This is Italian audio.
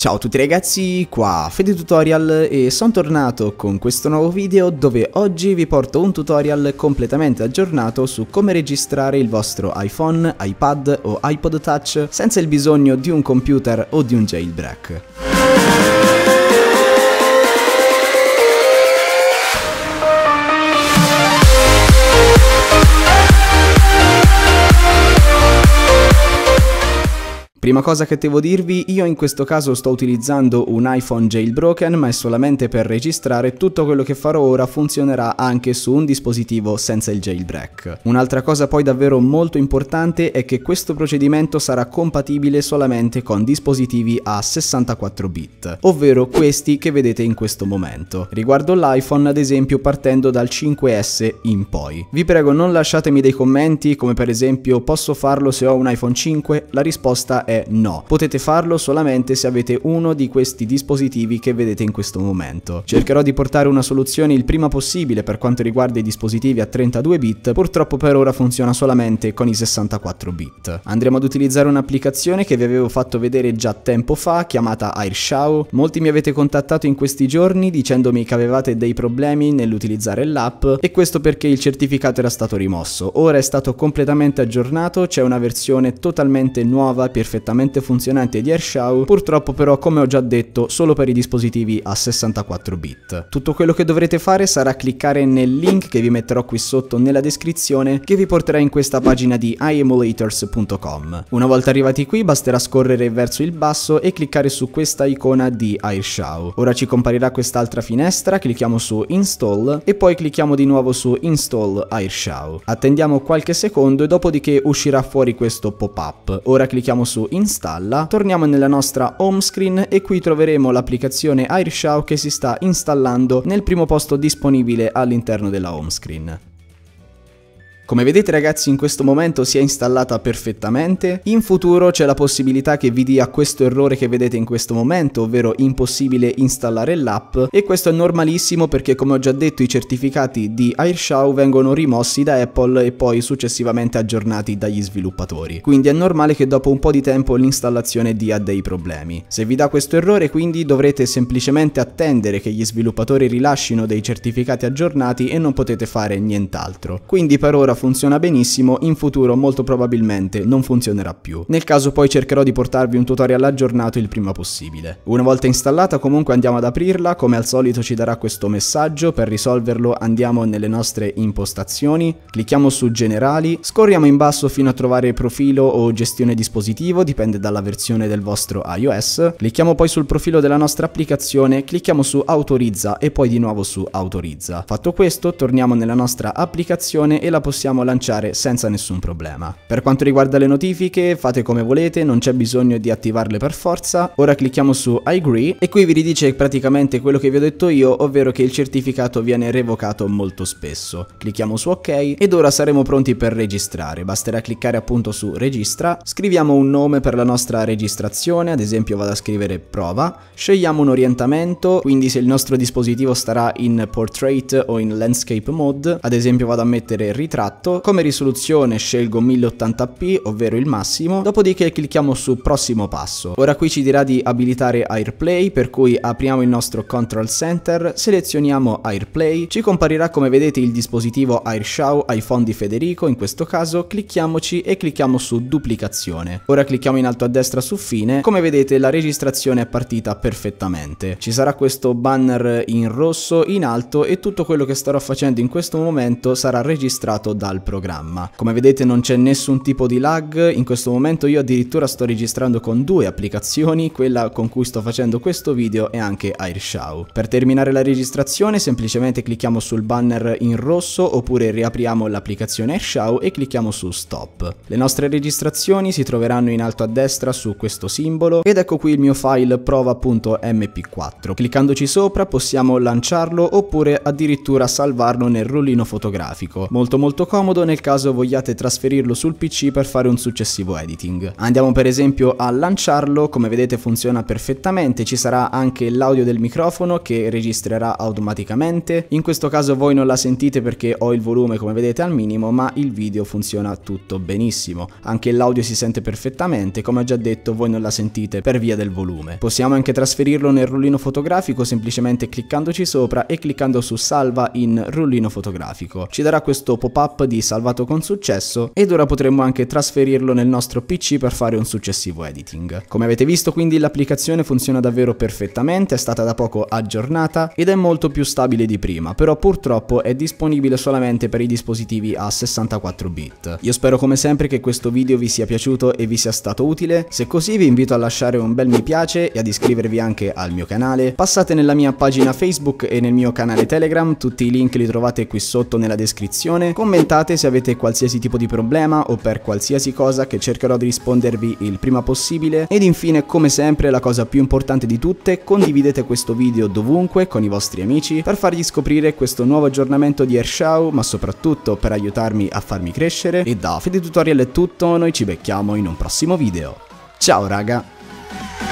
Ciao a tutti ragazzi, qua Fede Tutorial e sono tornato con questo nuovo video dove oggi vi porto un tutorial completamente aggiornato su come registrare il vostro iPhone, iPad o iPod Touch senza il bisogno di un computer o di un jailbreak. Prima cosa che devo dirvi, io in questo caso sto utilizzando un iPhone jailbroken ma è solamente per registrare tutto quello che farò ora funzionerà anche su un dispositivo senza il jailbreak. Un'altra cosa poi davvero molto importante è che questo procedimento sarà compatibile solamente con dispositivi a 64 bit, ovvero questi che vedete in questo momento. Riguardo l'iPhone ad esempio partendo dal 5S in poi. Vi prego non lasciatemi dei commenti come per esempio posso farlo se ho un iPhone 5? La risposta è no. Potete farlo solamente se avete uno di questi dispositivi che vedete in questo momento. Cercherò di portare una soluzione il prima possibile per quanto riguarda i dispositivi a 32 bit, purtroppo per ora funziona solamente con i 64 bit. Andremo ad utilizzare un'applicazione che vi avevo fatto vedere già tempo fa, chiamata Airshow. Molti mi avete contattato in questi giorni dicendomi che avevate dei problemi nell'utilizzare l'app e questo perché il certificato era stato rimosso. Ora è stato completamente aggiornato, c'è una versione totalmente nuova, perfettamente perfettamente funzionante di AirShow, purtroppo però come ho già detto solo per i dispositivi a 64 bit. Tutto quello che dovrete fare sarà cliccare nel link che vi metterò qui sotto nella descrizione che vi porterà in questa pagina di iEmulators.com. Una volta arrivati qui basterà scorrere verso il basso e cliccare su questa icona di AirShow. Ora ci comparirà quest'altra finestra, clicchiamo su Install e poi clicchiamo di nuovo su Install AirShow. Attendiamo qualche secondo e dopodiché uscirà fuori questo pop-up. Ora clicchiamo su Install installa, torniamo nella nostra home screen e qui troveremo l'applicazione AirShow che si sta installando nel primo posto disponibile all'interno della home screen. Come vedete ragazzi in questo momento si è installata perfettamente, in futuro c'è la possibilità che vi dia questo errore che vedete in questo momento, ovvero impossibile installare l'app e questo è normalissimo perché come ho già detto i certificati di AirShow vengono rimossi da Apple e poi successivamente aggiornati dagli sviluppatori, quindi è normale che dopo un po' di tempo l'installazione dia dei problemi. Se vi dà questo errore quindi dovrete semplicemente attendere che gli sviluppatori rilascino dei certificati aggiornati e non potete fare nient'altro. Quindi per ora funziona benissimo, in futuro molto probabilmente non funzionerà più. Nel caso poi cercherò di portarvi un tutorial aggiornato il prima possibile. Una volta installata comunque andiamo ad aprirla, come al solito ci darà questo messaggio, per risolverlo andiamo nelle nostre impostazioni, clicchiamo su generali, scorriamo in basso fino a trovare profilo o gestione dispositivo, dipende dalla versione del vostro iOS, clicchiamo poi sul profilo della nostra applicazione, clicchiamo su autorizza e poi di nuovo su autorizza. Fatto questo torniamo nella nostra applicazione e la possiamo possiamo lanciare senza nessun problema. Per quanto riguarda le notifiche, fate come volete, non c'è bisogno di attivarle per forza. Ora clicchiamo su I agree e qui vi ridice praticamente quello che vi ho detto io, ovvero che il certificato viene revocato molto spesso. Clicchiamo su ok ed ora saremo pronti per registrare. Basterà cliccare appunto su registra, scriviamo un nome per la nostra registrazione, ad esempio vado a scrivere prova, scegliamo un orientamento, quindi se il nostro dispositivo starà in portrait o in landscape mode, ad esempio vado a mettere ritratto gatto, come risoluzione scelgo 1080p ovvero il massimo, dopodiché clicchiamo su prossimo passo. Ora qui ci dirà di abilitare AirPlay per cui apriamo il nostro Control Center, selezioniamo AirPlay, ci comparirà come vedete il dispositivo AirShow iPhone di Federico, in questo caso clicchiamoci e clicchiamo su duplicazione. Ora clicchiamo in alto a destra su fine, come vedete la registrazione è partita perfettamente. Ci sarà questo banner in rosso, in alto e tutto quello che starò facendo in questo momento sarà registrato da dal programma. Come vedete non c'è nessun tipo di lag, in questo momento io addirittura sto registrando con due applicazioni, quella con cui sto facendo questo video e anche Airshow. Per terminare la registrazione semplicemente clicchiamo sul banner in rosso oppure riapriamo l'applicazione Airshow e clicchiamo su stop. Le nostre registrazioni si troveranno in alto a destra su questo simbolo ed ecco qui il mio file prova.mp4. Cliccandoci sopra possiamo lanciarlo oppure addirittura salvarlo nel rollino fotografico. Molto molto comodo comodo nel caso vogliate trasferirlo sul PC per fare un successivo editing. Andiamo per esempio a lanciarlo, come vedete funziona perfettamente, ci sarà anche l'audio del microfono che registrerà automaticamente, in questo caso voi non la sentite perché ho il volume come vedete al minimo, ma il video funziona tutto benissimo, anche l'audio si sente perfettamente, come ho già detto voi non la sentite per via del volume. Possiamo anche trasferirlo nel rullino fotografico semplicemente cliccandoci sopra e cliccando su salva in rullino fotografico. Ci darà questo pop-up app di Salvato con successo ed ora potremmo anche trasferirlo nel nostro PC per fare un successivo editing. Come avete visto quindi l'applicazione funziona davvero perfettamente, è stata da poco aggiornata ed è molto più stabile di prima, però purtroppo è disponibile solamente per i dispositivi a 64 bit. Io spero come sempre che questo video vi sia piaciuto e vi sia stato utile, se così vi invito a lasciare un bel mi piace e ad iscrivervi anche al mio canale, passate nella mia pagina Facebook e nel mio canale Telegram, tutti i link li trovate qui sotto nella descrizione, commentate Commentate se avete qualsiasi tipo di problema o per qualsiasi cosa che cercherò di rispondervi il prima possibile ed infine come sempre la cosa più importante di tutte condividete questo video dovunque con i vostri amici per fargli scoprire questo nuovo aggiornamento di Airshow ma soprattutto per aiutarmi a farmi crescere e da Fede Tutorial è tutto noi ci becchiamo in un prossimo video. Ciao raga!